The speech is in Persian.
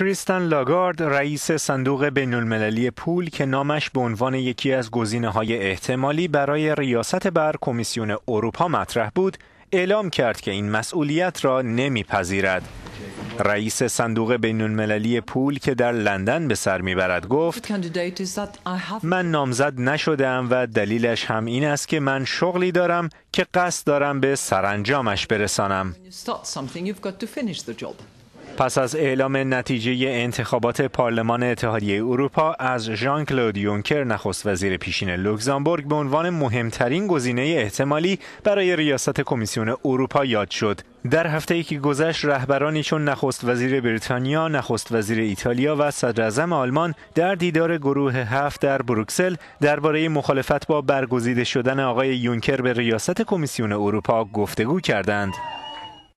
کریستن لاگارد رئیس صندوق بین المللی پول که نامش به عنوان یکی از گزینه های احتمالی برای ریاست بر کمیسیون اروپا مطرح بود اعلام کرد که این مسئولیت را نمیپذیرد. رئیس صندوق بین المللی پول که در لندن به سر میبرد گفت من نامزد نشدم و دلیلش هم این است که من شغلی دارم که قصد دارم به سرانجامش برسانم پس از اعلام نتیجه انتخابات پارلمان اتحادیه اروپا از ژان کلود یونکر نخست وزیر پیشین لوکزامبورگ به عنوان مهمترین گزینه احتمالی برای ریاست کمیسیون اروپا یاد شد در هفته ای که گذشت رهبرانی چون نخست وزیر بریتانیا، نخست وزیر ایتالیا و صدر آلمان در دیدار گروه هفت در بروکسل درباره مخالفت با برگزیده شدن آقای یونکر به ریاست کمیسیون اروپا گفتگو کردند.